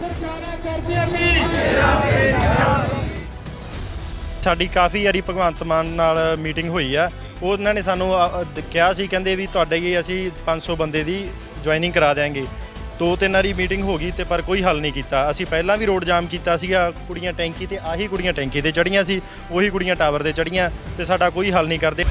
ਸਰਕਾਰਾਂ ਕਰਦੀਆਂ ਸਾਡੀ ਕਾਫੀ ਯਾਰੀ ਭਗਵੰਤ ਮਾਨ ਨਾਲ ਮੀਟਿੰਗ ਹੋਈ ਆ ਉਹਨਾਂ ਨੇ ਸਾਨੂੰ ਕਿਹਾ ਸੀ ਕਹਿੰਦੇ ਵੀ ਤੁਹਾਡੇ ਹੀ ਅਸੀਂ 500 ਬੰਦੇ ਦੀ ਜੁਆਇਨਿੰਗ ਕਰਾ ਦੇਾਂਗੇ ਦੋ ਤਿੰਨ ਵਾਰੀ ਮੀਟਿੰਗ ਹੋ ਗਈ ਤੇ ਪਰ ਕੋਈ ਹੱਲ ਨਹੀਂ ਕੀਤਾ ਅਸੀਂ ਪਹਿਲਾਂ ਵੀ ਰੋਡ ਜਾਮ ਕੀਤਾ ਸੀਗਾ ਕੁੜੀਆਂ ਟੈਂਕੀ ਤੇ ਆਹੀ ਕੁੜੀਆਂ ਟੈਂਕੀ ਤੇ ਚੜੀਆਂ ਸੀ ਉਹੀ ਕੁੜੀਆਂ ਟਾਵਰ ਤੇ ਚੜੀਆਂ ਤੇ ਸਾਡਾ ਕੋਈ ਹੱਲ ਨਹੀਂ ਕਰਦੇ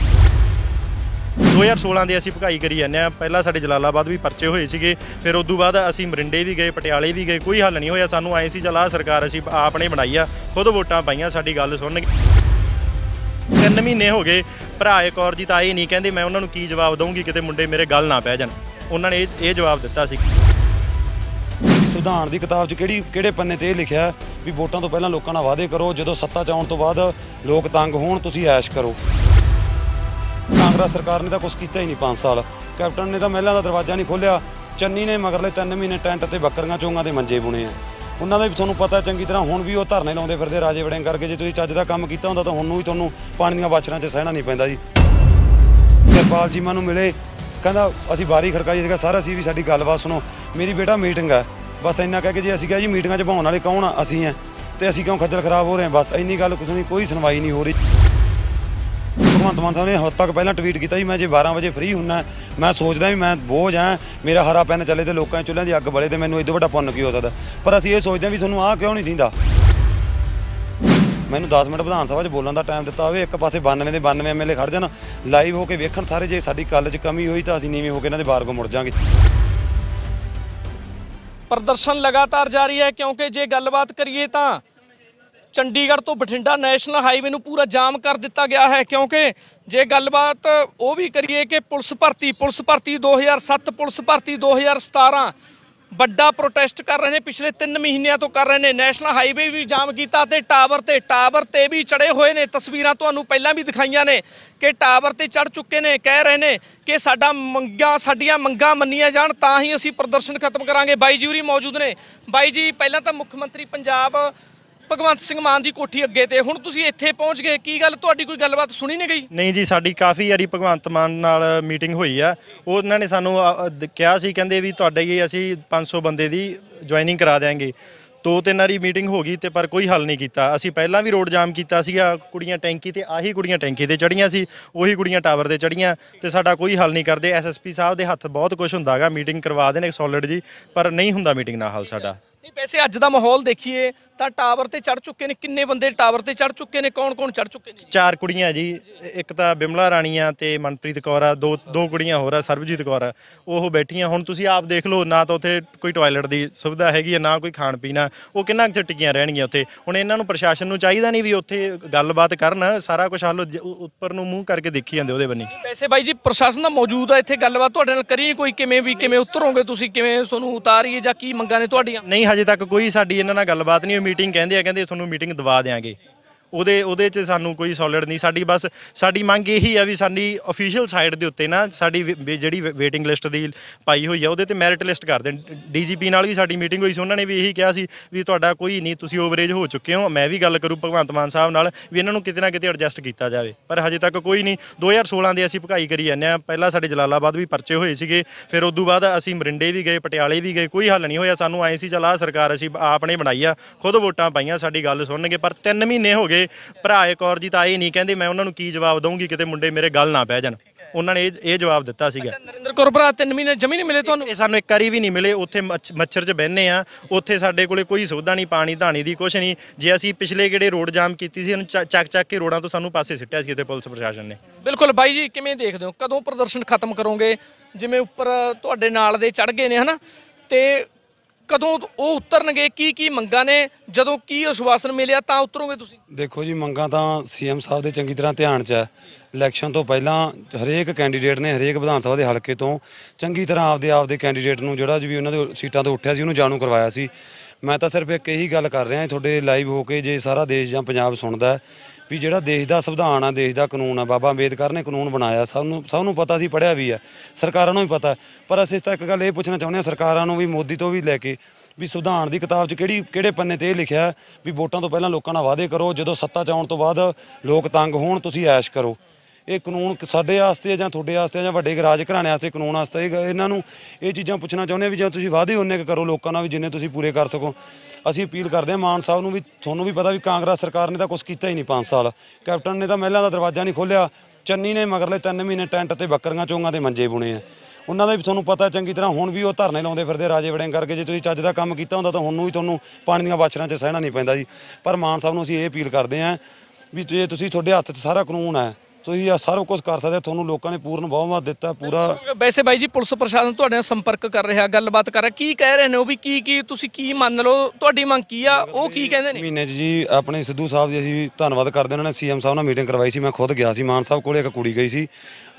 2016 ਦੇ ਅਸੀਂ ਭਗਾਈ ਕਰੀ ਜਾਂਦੇ ਆ ਪਹਿਲਾਂ ਸਾਡੇ ਜਲਾਲਾਬਾਦ ਵੀ ਪਰਚੇ ਹੋਏ ਸੀਗੇ ਫਿਰ ਉਸ ਤੋਂ ਬਾਅਦ ਅਸੀਂ ਮਰਿੰਡੇ ਵੀ ਗਏ ਪਟਿਆਲੇ ਵੀ ਗਏ ਕੋਈ ਹੱਲ ਨਹੀਂ ਹੋਇਆ ਸਾਨੂੰ ਆਏ ਸੀ ਚਲਾ ਸਰਕਾਰ ਅਸੀਂ ਆਪਨੇ ਬਣਾਈ ਆ ਖੁਦ ਵੋਟਾਂ ਪਾਈਆਂ ਸਾਡੀ ਗੱਲ ਸੁਣਨਗੇ ਤਿੰਨ ਮਹੀਨੇ ਹੋ ਗਏ ਭਰਾ ਕੌਰ ਜੀ ਤਾਂ ਆਏ ਨਹੀਂ ਕਹਿੰਦੇ ਮੈਂ ਉਹਨਾਂ ਨੂੰ ਕੀ ਜਵਾਬ ਦਵਾਂਗੀ ਕਿਤੇ ਮੁੰਡੇ ਮੇਰੇ ਗੱਲ ਨਾ ਪੈ ਜਾਣ ਉਹਨਾਂ ਨੇ ਇਹ ਜਵਾਬ ਦਿੱਤਾ ਸੀ ਸੁਧਾਰਨ ਦੀ ਕਿਤਾਬ 'ਚ ਕਿਹੜੀ ਕਿਹੜੇ ਪੰਨੇ ਤੇ ਇਹ ਲਿਖਿਆ ਵੀ ਵੋਟਾਂ ਤੋਂ ਪਹਿਲਾਂ ਲੋਕਾਂ ਨਾਲ ਵਾਅਦੇ ਕਰੋ ਜਦੋਂ ਸੱਤਾ 'ਚ ਆਉਣ ਤੋਂ ਬਾਅਦ ਲੋਕ ਤੰਗ ਹੋਣ ਤੁਸੀਂ ਐਸ਼ ਕਰੋ ਕਾਂਗਰਸ ਸਰਕਾਰ ਨੇ ਤਾਂ ਕੁਝ ਕੀਤਾ ਹੀ ਨਹੀਂ 5 ਸਾਲ ਕੈਪਟਨ ਨੇ ਤਾਂ ਮਹਿਲਾਂ ਦਾ ਦਰਵਾਜ਼ਾ ਨਹੀਂ ਖੋਲਿਆ ਚੰਨੀ ਨੇ ਮਗਰਲੇ 3 ਮਹੀਨੇ ਟੈਂਟ ਤੇ ਬੱਕਰੀਆਂ ਚੋਂਗਾ ਦੇ ਮੰਜੇ ਬੁਣੇ ਆ ਉਹਨਾਂ ਦਾ ਵੀ ਤੁਹਾਨੂੰ ਪਤਾ ਚੰਗੀ ਤਰ੍ਹਾਂ ਹੁਣ ਵੀ ਉਹ ਧਰਨੇ ਲਾਉਂਦੇ ਫਿਰਦੇ ਰਾਜੇ ਵੜਿਆਂ ਕਰਕੇ ਜੇ ਤੁਸੀਂ ਚੱਜ ਦਾ ਕੰਮ ਕੀਤਾ ਹੁੰਦਾ ਤਾਂ ਹੁਣ ਨੂੰ ਵੀ ਤੁਹਾਨੂੰ ਪਾਣੀ ਦੀਆਂ ਬਾਛਰਾਂ 'ਚ ਸਹਿਣਾ ਨਹੀਂ ਪੈਂਦਾ ਜੀ ਕਿਰਪਾਲ ਜੀ ਮਾਨੂੰ ਮਿਲੇ ਕਹਿੰਦਾ ਅਸੀਂ ਬਾਰੀ ਖੜਕਾਈ ਸੀਗਾ ਸਾਰਾ ਸੀ ਵੀ ਸਾਡੀ ਗੱਲਬਾਤ ਸੁਣੋ ਮੇਰੀ ਬੇਟਾ ਮੀਟਿੰਗ ਆ ਬਸ ਇੰਨਾ ਕਹਿ ਕੇ ਜੇ ਅਸੀਂ ਕਿਹਾ ਜੀ ਮੀਟਿੰਗਾਂ 'ਚ ਭਾਉਣ ਵਾਲੇ ਕੌਣ ਆ ਅਸੀਂ ਆ ਤੇ ਅਸੀਂ ਕਿਉਂ ਖੱਜਲ ਖਰਾਬ ਹੋ ਰਹੇ ਆ ਬਸ ਇੰਨੀ ਗੱਲ ਕੁਝ ਨਹੀਂ ਕੋਈ ਸੁਣਵਾਈ ਨਹੀਂ ਹੋ ਰਹੀ ਭਗਵੰਤ ਮਾਨ ਸਾਹਿਬ ਨੇ ਹੁਣ ਤੱਕ ਪਹਿਲਾਂ ਟਵੀਟ ਕੀਤਾ ਜੀ ਮੈਂ ਜੇ 12 ਵਜੇ ਫ੍ਰੀ ਹੁੰਨਾ ਮੈਂ ਸੋਚਦਾ ਵੀ ਮੈਂ ਬੋਝ ਆ ਮੇਰਾ ਹਰਾ ਪੈਨ ਚੱਲੇ ਤੇ ਲੋਕਾਂ ਚੁੱਲ੍ਹਿਆਂ ਦੀ ਅੱਗ ਬਲੇ ਤੇ ਮੈਨੂੰ ਇਦੋਂ ਵੱਡਾ ਪੁੰਨ ਕੀ ਹੋ ਸਕਦਾ ਪਰ ਅਸੀਂ ਇਹ ਸੋਚਦੇ ਵੀ ਤੁਹਾਨੂੰ ਆਹ ਕਿਉਂ ਨਹੀਂ ਦਿੰਦਾ ਮੈਨੂੰ 10 ਮਿੰਟ ਵਿਧਾਨ ਸਭਾ 'ਚ ਬੋਲਣ ਦਾ ਟਾਈਮ ਦਿੱਤਾ ਹੋਵੇ ਇੱਕ ਪਾਸੇ 92 ਦੇ 92 ਐਮਐਲਏ ਖੜ ਜਾਣ ਲਾਈਵ ਹੋ ਕੇ ਵੇਖਣ ਸਾਰੇ ਜੇ ਸਾਡੀ ਕੱਲ 'ਚ ਕਮੀ ਹੋਈ ਤਾਂ ਅਸੀਂ ਨੀਵੇਂ ਹੋ ਕੇ ਇਹਨਾਂ ਦੇ ਬਾਰ ਕੋ ਮੁੜ ਜਾਾਂਗੇ ਪ੍ਰਦਰਸ਼ਨ ਲਗਾਤਾਰ ਜਾਰੀ ਹੈ ਕਿਉਂਕਿ ਜੇ ਗੱਲਬਾਤ ਕਰੀਏ ਤਾਂ ਚੰਡੀਗੜ੍ਹ ਤੋਂ ਬਠਿੰਡਾ ਨੈਸ਼ਨਲ ਹਾਈਵੇ ਨੂੰ ਪੂਰਾ ਜਾਮ ਕਰ ਦਿੱਤਾ ਗਿਆ ਹੈ ਕਿਉਂਕਿ ਜੇ ਗੱਲਬਾਤ ਉਹ ਵੀ ਕਰੀਏ ਕਿ ਪੁਲਿਸ ਭਰਤੀ ਪੁਲਿਸ ਭਰਤੀ 2007 ਪੁਲਿਸ ਭਰਤੀ 2017 ਵੱਡਾ ਪ੍ਰੋਟੈਸਟ ਕਰ ਰਹੇ ਨੇ ਪਿਛਲੇ 3 ਮਹੀਨਿਆਂ ਤੋਂ ਕਰ ਰਹੇ ਨੇ ਨੈਸ਼ਨਲ ਹਾਈਵੇ ਵੀ ਜਾਮ ਕੀਤਾ ਤੇ ਟਾਵਰ ਤੇ ਟਾਵਰ ਤੇ ਵੀ ਚੜੇ ਹੋਏ ਨੇ ਤਸਵੀਰਾਂ ਤੁਹਾਨੂੰ ਪਹਿਲਾਂ ਵੀ ਦਿਖਾਈਆਂ ਨੇ ਕਿ ਟਾਵਰ ਤੇ ਚੜ ਚੁੱਕੇ ਨੇ ਕਹਿ ਰਹੇ ਨੇ ਕਿ ਸਾਡਾ ਮੰਗਾਂ ਸਾਡੀਆਂ ਮੰਗਾਂ ਮੰਨੀਆਂ ਜਾਣ ਤਾਂ ਹੀ ਅਸੀਂ ਪ੍ਰਦਰਸ਼ਨ ਖਤਮ ਕਰਾਂਗੇ ਬਾਈ ਜੀ ਉਰੀ ਮੌਜੂਦ ਨੇ ਬਾਈ ਜੀ ਪਹਿਲਾਂ ਤਾਂ ਮੁੱਖ ਮੰਤਰੀ ਪੰਜਾਬ ਭਗਵੰਤ ਸਿੰਘ ਮਾਨ ਦੀ ਕੋਠੀ ਅੱਗੇ ਤੇ ਹੁਣ ਤੁਸੀਂ ਇੱਥੇ ਪਹੁੰਚ ਗਏ ਕੀ ਗੱਲ ਤੁਹਾਡੀ ਕੋਈ ਗੱਲਬਾਤ ਸੁਣੀ ਨਹੀਂ ਗਈ ਨਹੀਂ ਜੀ ਸਾਡੀ ਕਾਫੀ ਵਾਰੀ ਭਗਵੰਤ ਮਾਨ ਨਾਲ ਮੀਟਿੰਗ ਹੋਈ ਆ ਉਹਨਾਂ ਨੇ ਸਾਨੂੰ ਕਿਹਾ ਸੀ ਕਹਿੰਦੇ ਵੀ ਤੁਹਾਡੇ ਹੀ ਅਸੀਂ 500 ਬੰਦੇ ਦੀ ਜੁਆਇਨਿੰਗ ਕਰਾ ਦੇਾਂਗੇ ਦੋ ਤਿੰਨ ਵਾਰੀ ਮੀਟਿੰਗ ਹੋ ਗਈ ਤੇ ਪਰ ਕੋਈ ਹੱਲ ਨਹੀਂ ਕੀਤਾ ਅਸੀਂ ਪਹਿਲਾਂ ਵੀ ਰੋਡ ਜਾਮ ਕੀਤਾ ਸੀਗਾ ਕੁੜੀਆਂ ਟੈਂਕੀ ਤੇ ਆਹੀ ਕੁੜੀਆਂ ਟੈਂਕੀ ਤੇ ਚੜੀਆਂ ਸੀ ਉਹੀ ਕੁੜੀਆਂ ਟਾਵਰ ਤੇ ਚੜੀਆਂ ਤੇ ਸਾਡਾ ਕੋਈ ਹੱਲ ਨਹੀਂ ਕਰਦੇ ਐਸਐਸਪੀ ਸਾਹਿਬ ਦੇ ਹੱਥ ਬਹੁਤ ਕੁਝ ਹੁੰਦਾਗਾ ਮੀਟਿੰਗ ਕਰਵਾ ਦੇਣ ਇੱਕ ਸੋਲਿਡ ਜੀ ਪਰ ਨਹੀਂ ਹੁੰਦਾ ਮੀਟਿੰਗ ਨਾਲ ਹੱਲ ਸਾਡਾ ਵੈਸੇ ਅੱਜ ਦਾ ਮਾਹੌਲ ਦੇਖੀਏ ਤਾਂ ਟਾਵਰ ਤੇ ਚੜ ਚੁੱਕੇ ਨੇ ਕਿੰਨੇ ਬੰਦੇ ਟਾਵਰ ਤੇ ਚੜ ਚੁੱਕੇ ਨੇ ਕੌਣ ਕੌਣ ਚੜ ਚੁੱਕੇ ਨੇ ਚਾਰ ਕੁੜੀਆਂ ਜੀ ਇੱਕ ਤਾਂ ਬਿਮਲਾ ਰਾਣੀ ਆ ਤੇ ਮਨਪ੍ਰੀਤ ਕੌਰ ਆ ਦੋ ਦੋ ਕੁੜੀਆਂ ਹੋਰ ਆ ਸਰਬਜੀਤ ਕੌਰ ਆ ਉਹ ਬੈਠੀਆਂ ਹੁਣ ਤੁਸੀਂ ਆਪ ਦੇਖ ਲਓ ਨਾ ਤਾਂ ਉੱਥੇ ਕੋਈ ਟਾਇਲਟ ਦੀ ਸੁਵਿਧਾ ਹੈਗੀ ਆ ਨਾ ਕੋਈ ਖਾਣ ਪੀਣਾ ਉਹ ਕਿੰਨਾ ਕੁ ਰਹਿਣਗੀਆਂ ਉੱਥੇ ਹੁਣ ਇਹਨਾਂ ਨੂੰ ਪ੍ਰਸ਼ਾਸਨ ਨੂੰ ਚਾਹੀਦਾ ਨਹੀਂ ਵੀ ਉੱਥੇ ਗੱਲਬਾਤ ਕਰਨ ਸਾਰਾ ਕੁਝ ਹੱਲ ਉੱਪਰ ਨੂੰ ਮੂੰਹ ਕਰਕੇ ਦੇਖੀ ਜਾਂਦੇ ਉਹਦੇ ਬੰਨੀ ਵੈਸੇ ਬਾਈ ਜੀ ਪ੍ਰਸ਼ਾਸਨ ਦਾ ਮੌਜੂਦ ਆ ਇੱਥੇ ਗੱਲਬਾਤ ਤੁਹਾਡੇ ਨਾਲ ਕਰੀ ਕੋਈ ਕਿਵੇਂ ਵੀ ਕਿਵੇਂ ਉਤਰੋਗੇ ਤੁਸੀਂ ਕਿਵੇਂ ਤੁਹਾਨੂੰ ਉਤਾਰੀਏ ਜਾਂ ਕੀ ਮੰਗਾਂ ਨੇ ਤੁਹਾਡੀਆਂ ਨਹੀਂ ਹਜੇ ਅਜੇ ਤੱਕ ਕੋਈ ਸਾਡੀ ਇਹਨਾਂ ਨਾਲ ਗੱਲਬਾਤ ਨਹੀਂ ਹੋਈ ਮੀਟਿੰਗ ਕਹਿੰਦੇ ਆ ਕਹਿੰਦੇ ਤੁਹਾਨੂੰ ਮੀਟਿੰਗ ਦਵਾ ਦੇਾਂਗੇ ਉਹਦੇ ਉਹਦੇ 'ਚ ਸਾਨੂੰ ਕੋਈ ਸੋਲਿਡ ਨਹੀਂ ਸਾਡੀ ਬਸ ਸਾਡੀ ਮੰਗ ਇਹੀ ਆ ਵੀ ਸਾਡੀ ਅਫੀਸ਼ੀਅਲ ਸਾਈਟ ਦੇ ਉੱਤੇ ਨਾ ਸਾਡੀ ਜਿਹੜੀ ਵੇਟਿੰਗ ਲਿਸਟ ਦੀ ਪਾਈ ਹੋਈ ਆ ਉਹਦੇ ਤੇ ਮੈਰਿਟ ਲਿਸਟ ਕਰ ਦੇਣ ਡੀਜੀਪੀ ਨਾਲ ਵੀ ਸਾਡੀ ਮੀਟਿੰਗ ਹੋਈ ਸੀ ਉਹਨਾਂ ਨੇ ਵੀ ਇਹੀ ਕਿਹਾ ਸੀ ਵੀ ਤੁਹਾਡਾ ਕੋਈ ਨਹੀਂ ਤੁਸੀਂ ਓਵਰੇਜ ਹੋ ਚੁੱਕੇ ਹੋ ਮੈਂ ਵੀ ਗੱਲ ਕਰੂ ਭਗਵੰਤ ਮਾਨ ਸਾਹਿਬ ਨਾਲ ਵੀ ਇਹਨਾਂ ਨੂੰ ਕਿਤੇ ਨਾ ਕਿਤੇ ਐਡਜਸਟ ਕੀਤਾ ਜਾਵੇ ਪਰ ਹਜੇ ਤੱਕ ਕੋਈ ਨਹੀਂ 2016 ਦੇ ਅਸੀਂ ਭਗਾਈ ਕਰੀ ਜਾਂਦੇ ਆ ਪਹਿਲਾਂ ਸਾਡੇ ਜਲਾਲਾਬਾਦ ਵੀ ਪਰਚੇ ਹੋਏ ਸੀਗੇ ਫਿਰ ਉਦੋਂ ਬਾਅਦ ਅਸੀਂ ਮਰਿੰਡੇ ਵੀ ਗਏ ਪਟਿਆਲੇ ਵੀ ਗਏ ਕੋਈ ਹੱਲ ਨਹੀਂ ਹੋਇਆ ਸਾਨੂੰ ਆਏ ਸੀ ਚਲ ਆ ਸਰਕਾਰ ਅਸੀਂ ਆਪ ਨੇ ਬਣਾਈ ਆ ਖੁਦ ਵੋਟਾਂ ਪਾਈਆਂ ਸਾਡੀ ਗੱਲ ਸੁਣਨਗੇ ਪਰ 3 ਮਹੀਨੇ ਹੋ ਗਏ ਮੇਰੇ ਭਰਾ ਕੌਰ ਜੀ ਤਾਂ ਇਹ ਨਹੀਂ ਕਹਿੰਦੇ ਮੈਂ ਉਹਨਾਂ ਨੂੰ ਕੀ ਜਵਾਬ ਦਵਾਂਗੀ ਕਿਤੇ ਮੁੰਡੇ ਮੇਰੇ ਗੱਲ ਨਾ ਪੈ ਜਾਣ ਉਹਨਾਂ ਨੇ ਇਹ ਜਵਾਬ ਦਿੱਤਾ ਸੀਗਾ ਨਰਿੰਦਰ ਕੌਰ ਭਰਾ 3 ਮਹੀਨੇ ਜਮੀ ਨਹੀਂ ਮਿਲੇ ਤੁਹਾਨੂੰ ਇਹ ਸਾਨੂੰ ਇੱਕ ਵਾਰੀ ਵੀ ਨਹੀਂ ਮਿਲੇ ਉੱਥੇ ਮੱਛਰ 'ਚ ਬਹਿੰਨੇ ਆ ਉੱਥੇ ਸਾਡੇ ਕੋਲੇ ਕੋਈ ਸੋਧਾ ਨਹੀਂ ਪਾਣੀ ਧਾਣੀ ਦੀ ਕੁਛ ਨਹੀਂ ਜੇ ਅਸੀਂ ਪਿਛਲੇ ਕਿਹੜੇ ਰੋਡ ਜਾਮ ਕੀਤੀ ਸੀ ਇਹਨੂੰ ਚੱਕ ਚੱਕ ਕੇ ਰੋਡਾਂ ਤੋਂ ਸਾਨੂੰ ਪਾਸੇ ਸਿੱਟਿਆ ਸੀ ਕਿਤੇ ਪੁਲਿਸ ਪ੍ਰਸ਼ਾਸਨ ਨੇ ਬਿਲਕੁਲ ਬਾਈ ਜੀ ਕਿਵੇਂ ਦੇਖਦੇ ਹੋ ਕਦੋਂ ਪ੍ਰਦਰਸ਼ਨ ਖਤਮ ਕਰੋਗੇ ਜਿਵੇਂ ਉੱਪਰ ਤੁਹਾਡੇ ਨਾਲ ਦੇ ਚੜ ਗਏ ਨੇ ਹਨਾ ਤੇ ਕਦੋਂ ਉਹ ਉਤਰਨਗੇ ਕੀ ਕੀ ਮੰਗਾਂ ਨੇ ਜਦੋਂ ਕੀ ਅਸ਼ਵਾਸਨ ਮਿਲਿਆ ਤਾਂ ਉਤਰੋਗੇ ਤੁਸੀਂ ਦੇਖੋ ਜੀ ਮੰਗਾਂ ਤਾਂ ਸੀਐਮ ਸਾਹਿਬ ਦੇ ਚੰਗੀ ਤਰ੍ਹਾਂ ਧਿਆਨ 'ਚ ਹੈ ਇਲੈਕਸ਼ਨ ਤੋਂ ਪਹਿਲਾਂ ਹਰੇਕ ਕੈਂਡੀਡੇਟ ਨੇ ਹਰੇਕ ਵਿਧਾਨ ਸਭਾ ਦੇ ਹਲਕੇ ਤੋਂ ਚੰਗੀ ਤਰ੍ਹਾਂ ਆਪਦੇ ਆਪਦੇ ਕੈਂਡੀਡੇਟ ਨੂੰ ਜਿਹੜਾ ਵੀ ਉਹਨਾਂ ਦੇ ਸੀਟਾਂ ਤੋਂ ਉੱਠਿਆ ਸੀ ਉਹਨੂੰ ਜਾਣੂ ਕਰਵਾਇਆ ਸੀ ਮੈਂ ਤਾਂ ਸਿਰਫ ਇੱਕ ਇਹੀ ਗੱਲ ਕਰ ਰਿਹਾ ਤੁਹਾਡੇ ਲਾਈਵ ਹੋ ਕੇ ਜੇ ਸਾਰਾ ਦੇਸ਼ ਜਾਂ ਪੰਜਾਬ ਸੁਣਦਾ ਵੀ ਜਿਹੜਾ ਦੇਸ਼ ਦਾ ਸੰਵਿਧਾਨ ਆ ਦੇਸ਼ ਦਾ ਕਾਨੂੰਨ ਆ ਬਾਬਾ ਅੰਬੇਦਕਰ ਨੇ ਕਾਨੂੰਨ ਬਣਾਇਆ ਸਭ ਨੂੰ ਸਭ ਨੂੰ ਪਤਾ ਸੀ ਪੜਿਆ ਵੀ ਆ ਸਰਕਾਰਾਂ ਨੂੰ ਵੀ ਪਤਾ ਪਰ ਅਸੀਂ ਤਾਂ ਇੱਕ ਗੱਲ ਇਹ ਪੁੱਛਣਾ ਚਾਹੁੰਦੇ ਆ ਸਰਕਾਰਾਂ ਨੂੰ ਵੀ ਮੋਦੀ ਤੋਂ ਵੀ ਲੈ ਕੇ ਵੀ ਸੰਵਿਧਾਨ ਦੀ ਕਿਤਾਬ 'ਚ ਕਿਹੜੀ ਕਿਹੜੇ ਪੰਨੇ ਤੇ ਇਹ ਲਿਖਿਆ ਵੀ ਵੋਟਾਂ ਤੋਂ ਪਹਿਲਾਂ ਲੋਕਾਂ ਨਾਲ ਵਾਅਦੇ ਕਰੋ ਜਦੋਂ ਸੱਤਾ 'ਚ ਆਉਣ ਤੋਂ ਬਾਅਦ ਲੋਕ ਤੰਗ ਹੋਣ ਤੁਸੀਂ ਐਸ਼ ਕਰੋ ਇਹ ਕਾਨੂੰਨ ਸਾਡੇ ਆਸਤੇ ਜਾਂ ਤੁਹਾਡੇ ਆਸਤੇ ਜਾਂ ਵੱਡੇ ਗਰਾਜ ਘਰਾਣੇ ਆਸਤੇ ਕਾਨੂੰਨ ਆਸਤੇ ਇਹਨਾਂ ਨੂੰ ਇਹ ਚੀਜ਼ਾਂ ਪੁੱਛਣਾ ਚਾਹੁੰਦੇ ਆ ਵੀ ਜੇ ਤੁਸੀਂ ਵਾਅਦੇ ਉਹਨੇ ਕ ਕਰੋ ਲੋਕਾਂ ਨਾਲ ਵੀ ਜਿੰਨੇ ਤੁਸੀਂ ਪੂਰੇ ਕਰ ਸਕੋ ਅਸੀਂ ਅਪੀਲ ਕਰਦੇ ਆ ਮਾਨ ਸਾਹਿਬ ਨੂੰ ਵੀ ਤੁਹਾਨੂੰ ਵੀ ਪਤਾ ਵੀ ਕਾਂਗਰਸ ਸਰਕਾਰ ਨੇ ਤਾਂ ਕੁਝ ਕੀਤਾ ਹੀ ਨਹੀਂ 5 ਸਾਲ ਕੈਪਟਨ ਨੇ ਤਾਂ ਮਹਿਲਾ ਦਾ ਦਰਵਾਜ਼ਾ ਨਹੀਂ ਖੋਲਿਆ ਚੰਨੀ ਨੇ ਮਗਰਲੇ 3 ਮਹੀਨੇ ਟੈਂਟ ਤੇ ਬੱਕਰੀਆਂ ਚੋਂਗਾ ਦੇ ਮੰਜੇ ਬੁਣੇ ਆ ਉਹਨਾਂ ਦਾ ਵੀ ਤੁਹਾਨੂੰ ਪਤਾ ਚੰਗੀ ਤਰ੍ਹਾਂ ਹੁਣ ਵੀ ਉਹ ਧਰਨੇ ਲਾਉਂਦੇ ਫਿਰਦੇ ਰਾਜੇ ਵੜਿਆਂ ਕਰਕੇ ਜੇ ਤੁਸੀਂ ਚੱਜ ਦਾ ਕੰਮ ਕੀਤਾ ਹੁੰਦਾ ਤਾਂ ਹੁਣ ਨੂੰ ਵੀ ਤੁਹਾਨੂੰ ਪਾਣੀ ਦੀਆਂ ਬਾਛਰਾਂ 'ਚ ਸਹਿਣਾ ਨਹੀਂ ਪੈਂਦਾ ਜੀ ਪਰ ਮਾਨ ਸਾਹਿਬ ਨੂੰ ਅਸੀਂ ਇਹ ਅਪੀਲ ਕਰਦੇ ਆ ਵੀ ਜੇ ਤੁਸੀਂ ਤੁਹਾਡੇ ਹੱਥ 'ਚ ਸਾਰਾ ਕਾਨੂੰਨ ਹੈ ਤੁਸੀਂ ਆ ਸਾਰਾ ਕੁਝ ਕਰ ਸਕਦੇ ਤੁਹਾਨੂੰ ਲੋਕਾਂ ਨੇ ਪੂਰਨ ਬਹੁਮਤ ਦਿੱਤਾ ਪੂਰਾ ਵੈਸੇ ਬਾਈ ਜੀ ਪੁਲਿਸ ਪ੍ਰਸ਼ਾਸਨ ਤੁਹਾਡੇ ਨਾਲ ਸੰਪਰਕ ਕਰ ਰਿਹਾ ਗੱਲਬਾਤ ਕਰ ਰਿਹਾ ਕੀ ਕਹਿ ਰਹੇ ਨੇ ਉਹ ਵੀ ਕੀ ਕੀ ਤੁਸੀਂ ਕੀ ਮੰਨ ਲਓ ਤੁਹਾਡੀ ਮੰਗ ਕੀ ਆ ਉਹ ਕੀ ਕਹਿੰਦੇ ਨੇ ਮਹੀਨੇ ਜੀ ਆਪਣੇ ਸਿੱਧੂ ਸਾਹਿਬ ਜੀ ਅਸੀਂ ਧੰਨਵਾਦ ਕਰਦੇ ਉਹਨਾਂ ਨੇ ਸੀਐਮ ਸਾਹਿਬ ਨਾਲ ਮੀਟਿੰਗ ਕਰਵਾਈ ਸੀ ਮੈਂ ਖੁਦ ਗਿਆ ਸੀ ਮਾਨ ਸਾਹਿਬ ਕੋਲੇ ਇੱਕ ਕੁੜੀ ਗਈ ਸੀ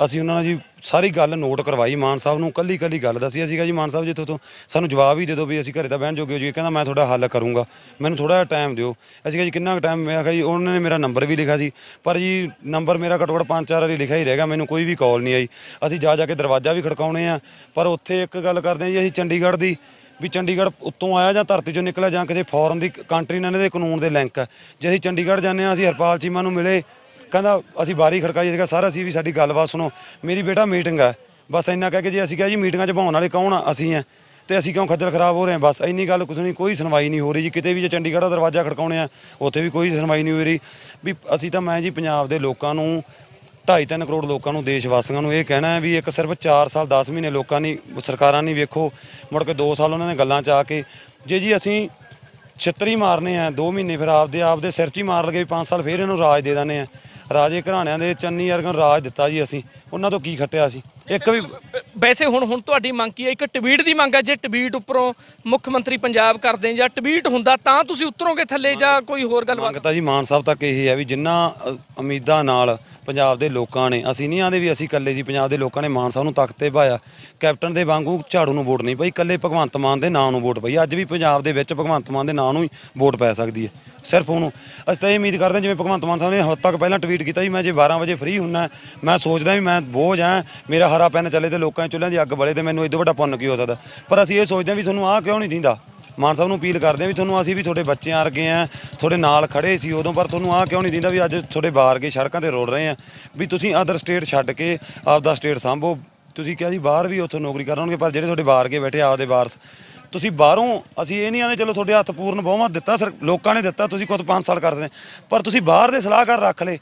ਅਸੀਂ ਉਹਨਾਂ ਨਾਲ ਜੀ ਸਾਰੀ ਗੱਲ ਨੋਟ ਕਰਵਾਈ ਮਾਨ ਸਾਹਿਬ ਨੂੰ ਕੱਲੀ ਕੱਲੀ ਗੱਲ ਦੱਸੀ ਸੀਗਾ ਜੀ ਮਾਨ ਸਾਹਿਬ ਜੀ ਤੋਂ ਸਾਨੂੰ ਜਵਾਬ ਹੀ ਦੇ ਦਿਓ ਵੀ ਅਸੀਂ ਘਰੇ ਤਾਂ ਬਹਿਣ ਜੋਗੇ ਹੋ ਜੀ ਕਹਿੰਦਾ ਮੈਂ ਤੁਹਾਡਾ ਹੱਲ ਕਰੂੰਗਾ ਮੈਨੂੰ ਥੋੜਾ ਜਿਹਾ ਟਾਈਮ ਦਿਓ ਅਸੀਂ ਕਿਹਾ ਜੀ ਕਿੰਨਾ ਟਾਈਮ ਮੈਂ ਕਿਹਾ ਜੀ ਉਹਨਾਂ ਨੇ ਮੇਰਾ ਨੰਬਰ ਵੀ ਲਿਖਿਆ ਸੀ ਪਰ ਜੀ ਨੰਬਰ ਮੇਰਾ ਘਟਵੜ ਪੰਜ ਚਾਰ ਵਾਰੀ ਲਿਖਿਆ ਹੀ ਰਹੇਗਾ ਮੈਨੂੰ ਕੋਈ ਵੀ ਕਾਲ ਨਹੀਂ ਆਈ ਅਸੀਂ ਜਾ ਜਾ ਕੇ ਦਰਵਾਜ਼ਾ ਵੀ ਖੜਕਾਉਣੇ ਆ ਪਰ ਉੱਥੇ ਇੱਕ ਗੱਲ ਕਰਦੇ ਆ ਜੀ ਅਸੀਂ ਚੰਡੀਗੜ੍ਹ ਦੀ ਵੀ ਚੰਡੀਗੜ੍ਹ ਉੱਤੋਂ ਆਇਆ ਜਾਂ ਧਰਤੀ ਚੋਂ ਨਿਕਲਿਆ ਜਾਂ ਕਿਸੇ ਫੋਰਨ ਦੀ ਕੰਟਰੀ ਨਾਲ ਇਹਦੇ ਕਾਨੂੰਨ ਦੇ ਲਿੰਕ ਹੈ ਜੇ ਅਸੀਂ ਚੰਡੀਗੜ੍ਹ ਜਾਂਦੇ ਆ ਅਸੀਂ ਹਰਪਾਲ ਚੀਮਾ ਨੂੰ ਮਿਲੇ ਕਹਿੰਦਾ ਅਸੀਂ ਬਾਰੀ ਖੜਕਾਈ ਸੀਗਾ ਸਾਰਾ ਅਸੀਂ ਵੀ ਸਾਡੀ ਗੱਲਬਾਤ ਸੁਣੋ ਮੇਰੀ ਬੇਟਾ ਮੀਟਿੰਗ ਆ ਬਸ ਇੰਨਾ ਕਹਿ ਕੇ ਜੇ ਅਸੀਂ ਕਿਹਾ ਜੀ ਮੀਟਿੰਗਾਂ 'ਚ ਭਾਉਣ ਵਾਲੇ ਕੌਣ ਆ ਅਸੀਂ ਆ ਤੇ ਅਸੀਂ ਕਿਉਂ ਖੱਜਲ ਖਰਾਬ ਹੋ ਰਹੇ ਹਾਂ ਬਸ ਇੰਨੀ ਗੱਲ ਕੁਝ ਨਹੀਂ ਕੋਈ ਸੁਣਵਾਈ ਨਹੀਂ ਹੋ ਰਹੀ ਜੀ ਕਿਤੇ ਵੀ ਜੇ ਚੰਡੀਗੜ੍ਹ ਦਾ ਦਰਵਾਜ਼ਾ ਖੜਕਾਉਣੇ ਆ ਉੱਥੇ ਵੀ ਕੋਈ ਸੁਣਵਾਈ ਨਹੀਂ ਹੋ ਰਹੀ ਵੀ ਅਸੀਂ ਤਾਂ ਮੈਂ ਜੀ ਪੰਜਾਬ ਦੇ ਲੋਕਾਂ ਨੂੰ 2.5-3 ਕਰੋੜ ਲੋਕਾਂ ਨੂੰ ਦੇਸ਼ ਵਾਸੀਆਂ ਨੂੰ ਇਹ ਕਹਿਣਾ ਹੈ ਵੀ ਇੱਕ ਸਿਰਫ 4 ਸਾਲ 10 ਮਹੀਨੇ ਲੋਕਾਂ ਨੇ ਸਰਕਾਰਾਂ ਨਹੀਂ ਵੇਖੋ ਮੁੜ ਕੇ 2 ਸਾਲ ਉਹਨਾਂ ਨੇ ਗੱਲਾਂ 'ਚ ਆ ਕੇ ਜੇ ਜੀ ਅਸੀਂ ਛਿੱਤਰੀ ਮਾਰਨੇ ਆ 2 ਮਹੀਨੇ ਫਿਰ ਆਪਦੇ ਆਪਦੇ ਸਿਰ 'ਚ ਹੀ ਮਾਰ ਲਗੇ 5 ਸਾਲ ਫਿਰ ਇਹਨੂੰ ਰਾਜ ਦੇ ਦਾਨੇ ਆ ਰਾਜੇ ਘਰਾਣਿਆਂ ਦੇ ਚੰਨੀ ਵਰਗਾ ਰਾਜ ਦਿੱਤਾ ਜੀ ਅਸੀਂ ਉਹਨਾਂ ਤੋਂ ਕੀ ਖੱਟਿਆ ਸੀ ਇੱਕ ਵੀ ਵੈਸੇ ਹੁਣ ਹੁਣ ਤੁਹਾਡੀ ਮੰਗ ਕੀ ਹੈ ਇੱਕ ਟਵੀਟ ਦੀ ਮੰਗ ਹੈ ਜੇ ਟਵੀਟ ਉੱਪਰੋਂ ਮੁੱਖ ਮੰਤਰੀ ਪੰਜਾਬ ਕਰਦੇ ਜਾਂ ਟਵੀਟ ਹੁੰਦਾ ਤਾਂ ਤੁਸੀਂ ਉਤਰੋਗੇ ਥੱਲੇ ਜਾਂ ਕੋਈ ਹੋਰ ਗੱਲ ਮੰਗ ਤਾਂ ਜੀ ਮਾਨ ਸਾਹਿਬ ਤੱਕ ਇਹ ਹੈ ਵੀ ਜਿੰਨਾ ਉਮੀਦਾਂ ਨਾਲ ਪੰਜਾਬ ਦੇ ਲੋਕਾਂ ਨੇ ਅਸੀਂ ਨਹੀਂ ਆਂਦੇ ਵੀ ਅਸੀਂ ਇਕੱਲੇ ਜੀ ਪੰਜਾਬ ਦੇ ਲੋਕਾਂ ਨੇ ਮਾਨ ਸਾਹਿਬ ਨੂੰ ਤਖਤ ਤੇ ਭਾਇਆ ਕੈਪਟਨ ਦੇ ਵਾਂਗੂ ਝਾੜੂ ਨੂੰ ਵੋਟ ਨਹੀਂ ਪਈ ਇਕੱਲੇ ਭਗਵੰਤ ਮਾਨ ਦੇ ਨਾਂ ਨੂੰ ਵੋਟ ਪਈ ਅੱਜ ਵੀ ਪੰਜਾਬ ਦੇ ਵਿੱਚ ਭਗਵੰਤ ਮਾਨ ਦੇ ਨਾਂ ਨੂੰ ਹੀ ਵੋਟ ਪੈ ਸਕਦੀ ਹੈ ਸਿਰਫ ਉਹਨੂੰ ਅਸੀਂ ਤਾਂ ਇਹ ਉਮੀਦ ਕਰਦੇ ਜਿਵੇਂ ਭਗਵੰਤ ਮਾਨ ਸਾਹਿਬ ਨੇ ਹੱਦ ਤੱਕ ਪਹਿਲਾਂ ਟਵੀਟ ਕੀਤਾ ਜੀ ਮੈਂ ਜੇ 12 ਵਜੇ ਫ੍ਰੀ ਹੁੰਨਾ ਮੈਂ ਸੋਚਦਾ ਵੀ ਮੈਂ ਬੋਝ ਆ ਮੇਰਾ ਹਰਾ ਪੈਨ ਚੱਲੇ ਤੇ ਲੋਕਾਂ ਦੇ ਚੁੱਲ੍ਹਿਆਂ ਦੀ ਅੱਗ ਬਲੇ ਤੇ ਮੈਨੂੰ ਇਦੋਂ ਵੱਡਾ ਪੁੰਨ ਕੀ ਹੋ ਸਕਦਾ ਪਰ ਅਸੀਂ ਇਹ ਸੋਚਦੇ ਵੀ ਤੁਹਾਨੂੰ ਆਹ ਕਿਉਂ ਨਹੀਂ ਦਿੰਦਾ ਮਾਨ ਸਾਹਿਬ ਨੂੰ ਅਪੀਲ ਕਰਦੇ ਵੀ ਤੁਹਾਨੂੰ ਅਸੀਂ ਵੀ ਤੁਹਾਡੇ ਬੱਚਿਆਂ ਵਰਗੇ ਆ ਤੁਹਾਡੇ ਨਾਲ ਖੜੇ ਸੀ ਉਦੋਂ ਪਰ ਤੁਹਾਨੂੰ ਆਹ ਕਿਉਂ ਨਹੀਂ ਦਿੰਦਾ ਵੀ ਅੱਜ ਤੁਹਾਡੇ ਬਾਹਰ ਕੇ ਸੜਕਾਂ ਤੇ ਰੋੜ ਰਹੇ ਆ ਵੀ ਤੁਸੀਂ ਅਦਰ ਸਟੇਟ ਛੱਡ ਕੇ ਆਪਦਾ ਸਟੇਟ ਸੰਭੋ ਤੁਸੀਂ ਕਿਹਾ ਜੀ ਬਾਹਰ ਵੀ ਉੱਥੋਂ ਨੌਕਰੀ ਕਰਨਗੇ ਪਰ ਜਿਹੜੇ ਤੁਹਾਡੇ ਬਾਹਰ ਕੇ ਬੈਠੇ ਆਪਦੇ ਵਾਰਸ ਤੁਸੀਂ ਬਾਹਰੋਂ ਅਸੀਂ ਇਹ ਨਹੀਂ ਆਨੇ ਚਲੋ ਤੁਹਾਡੇ ਹੱਥ ਪੂਰਨ ਬਹੁਮਤ ਦਿੱਤਾ ਸਰ ਲੋਕਾਂ ਨੇ ਦਿੱਤਾ ਤੁਸੀਂ ਖੁਦ 5 ਸਾਲ ਕਰਦੇ ਪਰ ਤੁਸੀਂ ਬਾਹਰ ਦੇ ਸਲਾਹਕਾਰ ਰੱਖ ਲੇ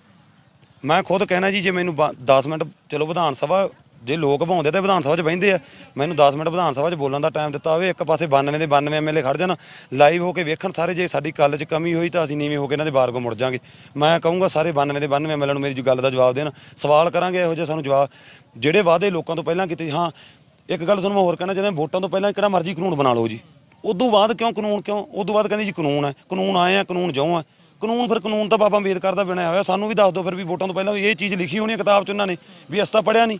ਮੈਂ ਖੁਦ ਕਹਿਣਾ ਜੀ ਜੇ ਮੈਨੂੰ 10 ਮਿੰਟ ਚਲੋ ਵਿਧਾਨ ਸਭਾ ਜੇ ਲੋਕ ਭਾਉਂਦੇ ਤੇ ਵਿਧਾਨ ਸਭਾ 'ਚ ਬੈਂਦੇ ਆ ਮੈਨੂੰ 10 ਮਿੰਟ ਵਿਧਾਨ ਸਭਾ 'ਚ ਬੋਲਣ ਦਾ ਟਾਈਮ ਦਿੱਤਾ ਹੋਵੇ ਇੱਕ ਪਾਸੇ 92 ਦੇ 92 ਐਮਐਲਏ ਖੜ ਜਾਣ ਲਾਈਵ ਹੋ ਕੇ ਵੇਖਣ ਸਾਰੇ ਜੇ ਸਾਡੀ ਕੱਲ 'ਚ ਕਮੀ ਹੋਈ ਤਾਂ ਅਸੀਂ ਨੀਵੇਂ ਹੋ ਕੇ ਇਹਨਾਂ ਦੇ ਬਾਰ ਕੋ ਮੁੜ ਜਾਾਂਗੇ ਮੈਂ ਕਹੂੰਗਾ ਸਾਰੇ 92 ਦੇ 92 ਐਮਐਲਏ ਨੂੰ ਮੇਰੀ ਗੱਲ ਦਾ ਜਵਾਬ ਦੇਣ ਸਵਾਲ ਕਰਾਂਗੇ ਇਹੋ ਜਿਹਾ ਸਾਨੂੰ ਜਵਾਬ ਜਿਹੜੇ ਵਾਅਦੇ ਲੋਕਾਂ ਤੋਂ ਪਹਿਲਾਂ ਕੀਤੇ ਹਾਂ ਇੱਕ ਗੱਲ ਤੁਹਾਨੂੰ ਮੈਂ ਹੋਰ ਕਹਿਣਾ ਚਾਹੁੰਦਾ ਵੋਟਾਂ ਤੋਂ ਪਹਿਲਾਂ ਕਿਹੜਾ ਮਰਜ਼ੀ ਕਾਨੂੰਨ ਬਣਾ ਲਓ ਜੀ ਉਦੋਂ ਬਾਅਦ ਕਿਉਂ ਕਾਨੂੰਨ ਕਿਉਂ ਉਦੋਂ ਬਾਅਦ ਕਹਿੰਦੇ ਜੀ ਕਾਨੂੰਨ ਹੈ ਕਾਨੂੰਨ ਆਏ ਆ ਕਾਨੂੰਨ ਜਾਉ ਆ ਕਾਨੂੰਨ ਫਿਰ ਕਾਨੂੰਨ ਤਾਂ ਬਾਬਾ ਅੰਬੇਦਕਰ ਦਾ ਬਣਾਇਆ ਹੋਇਆ ਸਾਨੂੰ ਵੀ ਦੱਸ ਦਿਓ ਫਿਰ ਵੀ ਵੋਟਾਂ ਤੋਂ ਪਹਿਲਾਂ ਇਹ ਚੀਜ਼ ਲਿਖੀ ਹੋਣੀ ਹੈ ਕਿਤਾਬ 'ਚ ਉਹਨਾਂ ਨੇ ਵੀ ਅਸਤਾ ਪੜਿਆ ਨਹੀਂ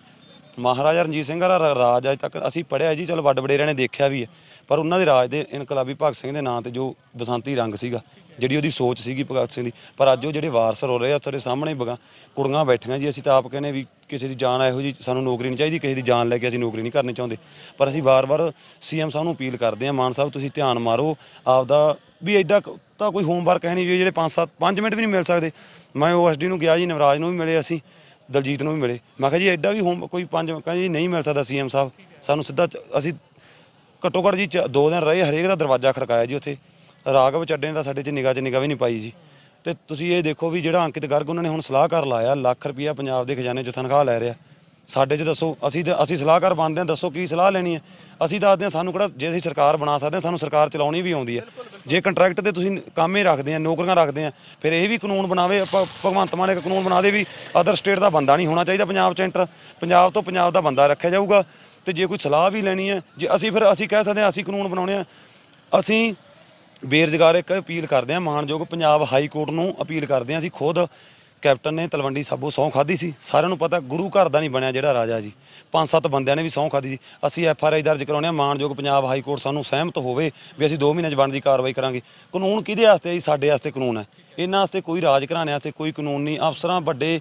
ਮਹਾਰਾਜਾ ਰਣਜੀਤ ਸਿੰਘ ਦਾ ਰਾਜ ਅਜ ਤੱਕ ਅਸੀਂ ਪੜਿਆ ਜੀ ਚਲ ਵੱਡ ਵਡੇਰਿਆਂ ਨੇ ਦੇਖਿਆ ਵੀ ਹੈ ਪਰ ਉਹਨਾਂ ਦੇ ਰਾਜ ਦੇ ਇਨਕਲਾਬੀ ਭਗਤ ਸਿੰਘ ਦੇ ਨਾਂ ਤੇ ਜੋ ਬਸੰਤੀ ਰੰਗ ਸੀਗਾ ਜਿਹੜੀ ਉਹਦੀ ਸੋਚ ਸੀਗੀ ਭਗਤ ਸਿੰਘ ਦੀ ਪਰ ਅੱਜ ਉਹ ਜਿਹੜੇ ਵਾਰਸ ਰੋ ਰਹੇ ਆ ਤੁਹਾਡੇ ਸਾਹਮਣੇ ਬਗਾ ਕੁੜੀਆਂ ਬੈਠੀਆਂ ਜੀ ਅਸੀਂ ਤਾਂ ਆਪ ਕਹਿੰਦੇ ਵੀ ਕਿਸੇ ਦੀ ਜਾਨ ਇਹੋ ਜੀ ਸਾਨੂੰ ਨੌਕਰੀ ਨਹੀਂ ਚਾਹੀਦੀ ਕਿਸੇ ਦੀ ਜਾਨ ਲੈ ਕੇ ਅਸੀਂ ਨੌਕਰੀ ਨਹੀਂ ਕਰਨੀ ਚਾਹੁੰਦੇ ਪਰ ਅਸੀਂ ਵਾਰ-ਵਾਰ ਸੀਐਮ ਸਾਹਿਬ ਨੂੰ ਅਪੀਲ ਕਰਦੇ ਆ ਮਾਨ ਸਾਹਿਬ ਤੁਸੀਂ ਧਿਆਨ ਮਾਰੋ ਆਪ ਦਾ ਵੀ ਐਡਾ ਤਾਂ ਕੋਈ ਹੋਮਵਰਕ ਹੈ ਨਹੀਂ ਵੀ ਜਿਹੜੇ 5-7 5 ਮਿੰਟ ਵੀ ਨਹੀਂ ਮਿਲ ਸਕਦੇ ਮੈਂ ਓਐਸਡੀ ਨੂੰ ਗਿਆ ਜੀ ਨਵਰਾਜ ਨੂੰ ਵੀ ਮਿਲੇ ਅਸੀਂ ਦਲਜੀਤ ਨੂੰ ਵੀ ਮਿਲੇ ਮੈਂ ਕਿਹਾ ਜੀ ਐਡਾ ਵੀ ਹੋਮ ਕੋਈ 5 ਕਹਿੰਦੇ ਨਹੀਂ ਮਿਲ ਸਕਦਾ ਸੀਐਮ ਸਾਹਿਬ ਸਾਨੂੰ ਸਿੱਧਾ ਅਸੀਂ ਘੱਟੋ ਘੱਟ ਜੀ 2 ਦਿਨ ਰਹੇ ਹਰੇਕ ਦਾ ਦਰਵਾਜ਼ਾ ਖੜਕਾਇਆ ਜੀ ਉੱਥੇ ਰਾਗਵ ਚੱਡੇ ਦਾ ਸਾਡੇ 'ਚ ਨਿਗਾਹ 'ਚ ਨਿਗਾਹ ਵੀ ਨਹੀਂ ਪਾਈ ਜੀ ਤੇ ਤੁਸੀਂ ਇਹ ਦੇਖੋ ਵੀ ਜਿਹੜਾ ਅੰਕਿਤ ਗਰਗ ਉਹਨਾਂ ਨੇ ਹੁਣ ਸਲਾਹਕਾਰ ਲਾਇਆ ਲੱਖ ਰੁਪਇਆ ਪੰਜਾਬ ਦੇ ਖਜ਼ਾਨੇ 'ਚ ਤਨਖਾਹ ਲੈ ਰਿਹਾ ਸਾਡੇ 'ਚ ਦੱਸੋ ਅਸੀਂ ਅਸੀਂ ਸਲਾਹਕਾਰ ਬਣਦੇ ਆ ਦੱਸੋ ਕੀ ਸਲਾਹ ਲੈਣੀ ਹੈ ਅਸੀਂ ਦੱਸਦੇ ਆ ਸਾਨੂੰ ਕਿਹੜਾ ਜੇ ਅਸੀਂ ਸਰਕਾਰ ਬਣਾ ਸਕਦੇ ਆ ਸਾਨੂੰ ਸਰਕਾਰ ਚਲਾਉਣੀ ਵੀ ਆਉਂਦੀ ਹੈ ਜੇ ਕੰਟਰੈਕਟ ਤੇ ਤੁਸੀਂ ਕੰਮੇ ਰੱਖਦੇ ਆ ਨੌਕਰੀਆਂ ਰੱਖਦੇ ਆ ਫਿਰ ਇਹ ਵੀ ਕਾਨੂੰਨ ਬਣਾਵੇ ਆਪਾਂ ਭਗਵੰਤ ਮਾਨ ਇੱਕ ਕਾਨੂੰਨ ਬਣਾ ਦੇ ਵੀ ਅਦਰ ਸਟੇਟ ਦਾ ਬੰਦਾ ਨਹੀਂ ਹੋਣਾ ਚਾਹੀਦਾ ਪੰਜਾਬ ਚ ਐਂਟਰ ਪੰਜਾਬ ਤੋਂ ਪੰਜਾਬ ਦਾ ਬੰਦਾ ਰੱਖਿਆ ਜਾਊਗਾ ਤੇ ਜੇ ਕੋਈ ਸਲਾਹ ਵੀ ਲੈਣੀ ਹੈ ਜੇ ਅਸੀਂ ਫਿਰ ਅਸੀਂ ਕਹਿ ਸਕਦੇ ਹਾਂ ਅਸੀਂ ਕਾਨੂੰਨ ਬਣਾਉਣੇ ਆ ਅਸੀਂ ਬੇਰਜ਼ਗਾਰ ਇੱਕ ਅਪੀਲ ਕਰਦੇ ਹਾਂ ਮਾਨਯੋਗ ਪੰਜਾਬ ਹਾਈ ਕੋਰਟ ਨੂੰ ਅਪੀਲ ਕਰਦੇ ਹਾਂ ਅਸੀਂ ਖੁਦ ਕੈਪਟਨ ਨੇ ਤਲਵੰਡੀ ਸਾਬੋ ਸੌਂ ਖਾਦੀ ਸੀ ਸਾਰਿਆਂ ਨੂੰ ਪਤਾ ਗੁਰੂ ਘਰ ਦਾ ਨਹੀਂ ਬਣਿਆ ਜਿਹੜਾ ਰਾਜਾ ਜੀ ਪੰਜ ਸੱਤ ਬੰਦਿਆਂ ਨੇ ਵੀ ਸੌਂ ਖਾਦੀ ਸੀ ਅਸੀਂ ਐਫ ਆਰ ਆਈ ਦਰਜ ਕਰਾਉਣੇ ਆ ਮਾਨਯੋਗ ਪੰਜਾਬ ਹਾਈ ਕੋਰਟ ਸਾਨੂੰ ਸਹਿਮਤ ਹੋਵੇ ਵੀ ਅਸੀਂ 2 ਮਹੀਨੇ 'ਚ ਬਣਦੀ ਕਾਰਵਾਈ ਕਰਾਂਗੇ ਕਾਨੂੰਨ ਕਿਹਦੇ ਵਾਸਤੇ ਜੀ ਸਾਡੇ ਵਾਸਤੇ ਕਾਨੂੰਨ ਹੈ ਇਹਨਾਂ ਵਾਸਤੇ ਕੋਈ ਰਾਜ ਘਰਾਣੇ ਵਾਸਤੇ ਕੋਈ ਕਾਨੂੰਨ ਨਹੀਂ ਅਫਸਰਾਂ ਵੱਡੇ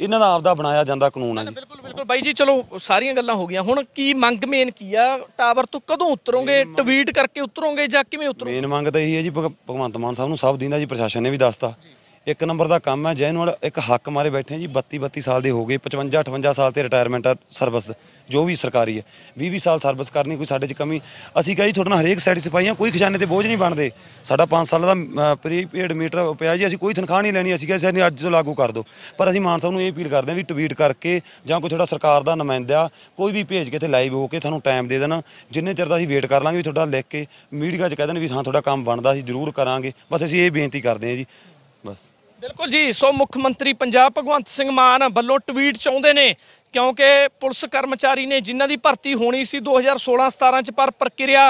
ਇਹਨਾਂ ਦਾ ਆਪਦਾ ਬਣਾਇਆ ਜਾਂਦਾ ਕਾਨੂੰਨ ਹੈ ਜੀ ਬਿਲਕੁਲ ਬਿਲਕੁਲ ਬਾਈ ਜੀ ਚਲੋ ਸਾਰੀਆਂ ਗੱਲਾਂ ਹੋ ਗਈਆਂ ਹੁਣ ਕੀ ਮੰਗ ਮੇਨ ਕੀ ਆ ਟਾਵਰ ਤੋਂ ਕਦੋਂ ਉਤਰੋਗੇ ਟਵੀਟ ਕਰਕੇ ਉਤਰੋਗੇ ਜਾਂ ਕਿਵੇਂ ਉਤਰੋਗੇ ਮੇਨ ਮੰਗ ਤਾਂ ਇਹੀ ਹੈ ਜੀ ਭਗਵੰਤ ਮਾਨ ਸਾਹਿਬ ਨੂੰ ਸਭ ਦਿੰਦਾ ਜੀ ਪ੍ਰਸ਼ਾਸਨ ਨੇ ਵੀ ਦੱਸਤਾ ਇੱਕ ਨੰਬਰ ਦਾ ਕੰਮ ਹੈ ਜੈਨੂਅਲ ਇੱਕ ਹੱਕ ਮਾਰੇ ਬੈਠੇ ਜੀ 32 32 ਸਾਲ ਦੇ ਹੋ ਗਏ 55 58 ਸਾਲ ਤੇ ਰਿਟਾਇਰਮੈਂਟ ਆ ਸਰਵਿਸ ਜੋ ਵੀ ਸਰਕਾਰੀ ਹੈ 20 20 ਸਾਲ ਸਰਵਿਸ ਕਰਨੀ ਕੋਈ ਸਾਡੇ 'ਚ ਕਮੀ ਅਸੀਂ ਕਹਾਂ ਜੀ ਤੁਹਾਡੇ ਨਾਲ ਹਰੇਕ ਸਾਈਡ ਸਿਪਾਈਆਂ ਕੋਈ ਖਜ਼ਾਨੇ ਤੇ ਬੋਝ ਨਹੀਂ ਬਣਦੇ ਸਾਡਾ 5 ਸਾਲ ਦਾ ਪ੍ਰੀਪੇਡ ਮੀਟਰ ਪਿਆ ਜੀ ਅਸੀਂ ਕੋਈ ਤਨਖਾਹ ਨਹੀਂ ਲੈਣੀ ਅਸੀਂ ਕਹਿੰਦੇ ਸਾਨੂੰ ਅੱਜ ਤੋਂ ਲਾਗੂ ਕਰ ਦਿਓ ਪਰ ਅਸੀਂ ਮਾਨ ਸਾਹਿਬ ਨੂੰ ਇਹ ਅਪੀਲ ਕਰਦੇ ਆ ਵੀ ਟਵੀਟ ਕਰਕੇ ਜਾਂ ਕੋਈ ਤੁਹਾਡਾ ਸਰਕਾਰ ਦਾ ਨੁਮਾਇੰਦਾ ਕੋਈ ਵੀ ਭੇਜ ਕੇ ਤੇ ਲਾਈਵ ਹੋ ਕੇ ਤੁਹਾਨੂੰ ਟਾਈਮ ਦੇ ਦੇਣਾ ਜਿੰਨੇ ਚਿਰ ਦਾ ਅਸੀਂ ਵੇਟ ਕਰ ਲਾਂਗੇ ਵੀ ਤੁਹਾਡਾ ਲਿਖ ਕੇ ਮੀਡੀਆ 'ਚ ਕਹਿ ਦੇਣ ਵੀ ਹਾਂ ਤੁਹਾਡਾ ਕੰਮ ਬਣਦਾ ਸੀ ਜ਼ਰੂਰ ਕਰਾਂਗੇ ਬਸ ਅਸੀਂ ਇਹ ਬੇਨਤੀ ਕਰਦੇ ਆ ਜੀ ਬਸ ਬਿਲਕੁਲ ਜੀ ਸੋ ਮੁੱਖ ਮੰਤਰੀ ਪੰਜਾਬ ਭਗਵੰਤ ਸਿੰਘ ਮਾਨ ਵੱਲੋਂ ਟਵੀਟ ਚਾਉਂਦੇ ਨੇ ਕਿਉਂਕਿ ਪੁਲਿਸ ਕਰਮਚਾਰੀ ਨੇ ਜਿਨ੍ਹਾਂ ਦੀ ਭਰਤੀ ਹੋਣੀ ਸੀ 2016-17 ਚ ਪਰ ਪ੍ਰਕਿਰਿਆ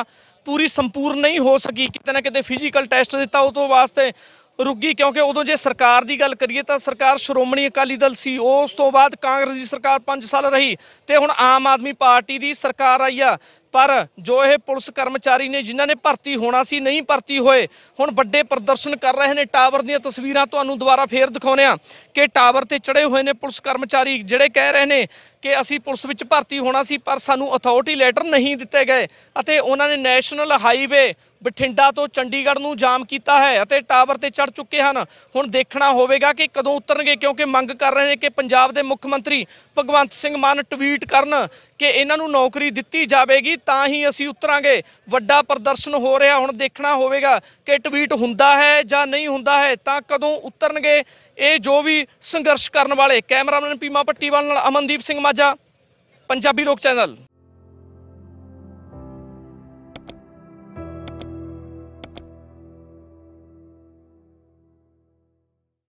ਪੂਰੀ ਸੰਪੂਰਨ ਨਹੀਂ ਹੋ ਸਕੀ ਕਿਤੇ ਨਾ ਕਿਤੇ ਫਿਜ਼ੀਕਲ ਟੈਸਟ ਦਿੱਤਾ ਉਹ ਤੋਂ ਵਾਸਤੇ ਰੁਕੀ ਕਿਉਂਕਿ ਉਦੋਂ ਜੇ ਸਰਕਾਰ ਦੀ ਗੱਲ ਕਰੀਏ ਤਾਂ ਸਰਕਾਰ ਸ਼੍ਰੋਮਣੀ ਅਕਾਲੀ ਦਲ ਸੀ ਉਸ ਤੋਂ ਬਾਅਦ ਕਾਂਗਰਸ ਦੀ ਸਰਕਾਰ 5 ਸਾਲ ਰਹੀ ਤੇ ਹੁਣ ਆਮ ਆਦਮੀ ਪਾਰਟੀ ਦੀ ਸਰਕਾਰ ਆਈ ਆ ਪਰ ਜੋ ਇਹ ਪੁਲਿਸ ਕਰਮਚਾਰੀ ਨੇ ਜਿਨ੍ਹਾਂ ਨੇ ਭਰਤੀ ਹੋਣਾ ਸੀ ਨਹੀਂ ਭਰਤੀ ਹੋਏ ਹੁਣ ਵੱਡੇ ਪ੍ਰਦਰਸ਼ਨ ਕਰ ਰਹੇ ਨੇ ਟਾਵਰ ਦੀਆਂ ਤਸਵੀਰਾਂ ਤੁਹਾਨੂੰ ਦੁਬਾਰਾ ਫੇਰ ਦਿਖਾਉਨੇ ਆ ਕਿ ਟਾਵਰ ਤੇ ਚੜੇ ਹੋਏ ਨੇ ਪੁਲਿਸ ਕਰਮਚਾਰੀ ਜਿਹੜੇ ਕਹਿ ਰਹੇ ਨੇ ਕਿ ਅਸੀਂ ਪੁਲਿਸ ਵਿੱਚ ਭਰਤੀ ਹੋਣਾ ਸੀ ਪਰ ਸਾਨੂੰ ਅਥਾਰਟੀ ਲੈਟਰ ਨਹੀਂ ਦਿੱਤੇ ਗਏ ਅਤੇ ਉਹਨਾਂ ਨੇ ਨੈਸ਼ਨਲ ਹਾਈਵੇ ਬਠਿੰਡਾ ਤੋਂ ਚੰਡੀਗੜ੍ਹ ਨੂੰ ਜਾਮ ਕੀਤਾ ਹੈ ਅਤੇ ਟਾਵਰ ਤੇ ਚੜ ਚੁੱਕੇ ਹਨ ਹੁਣ ਦੇਖਣਾ ਹੋਵੇਗਾ ਕਿ ਕਦੋਂ ਉਤਰਨਗੇ ਕਿਉਂਕਿ ਮੰਗ ਕਰ ਰਹੇ ਨੇ ਕਿ ਪੰਜਾਬ ਦੇ ਮੁੱਖ ਮੰਤਰੀ ਭਗਵੰਤ ਸਿੰਘ ਮਾਨ ਟਵੀਟ ਕਰਨ ਕਿ ਇਹਨਾਂ ਨੂੰ ਨੌਕਰੀ ਦਿੱਤੀ ਜਾਵੇਗੀ ਤਾਂ ਹੀ ਅਸੀਂ ਉਤਰਾਂਗੇ ਵੱਡਾ ਪ੍ਰਦਰਸ਼ਨ ਹੋ ਰਿਹਾ ਹੁਣ ਦੇਖਣਾ ਹੋਵੇਗਾ ਕਿ ਟਵੀਟ ਹੁੰਦਾ ਹੈ ਜਾਂ ਨਹੀਂ ਹੁੰਦਾ ਹੈ ਤਾਂ ਕਦੋਂ ਉਤਰਨਗੇ ਇਹ ਜੋ ਵੀ ਸੰਘਰਸ਼ ਕਰਨ ਵਾਲੇ ਕੈਮਰਾਮੈਨ ਪੀਮਾ ਪੱਟੀਵਾਲ ਨਾਲ ਅਮਨਦੀਪ ਸਿੰਘ ਮਾਝਾ ਪੰਜਾਬੀ ਲੋਕ ਚੈਨਲ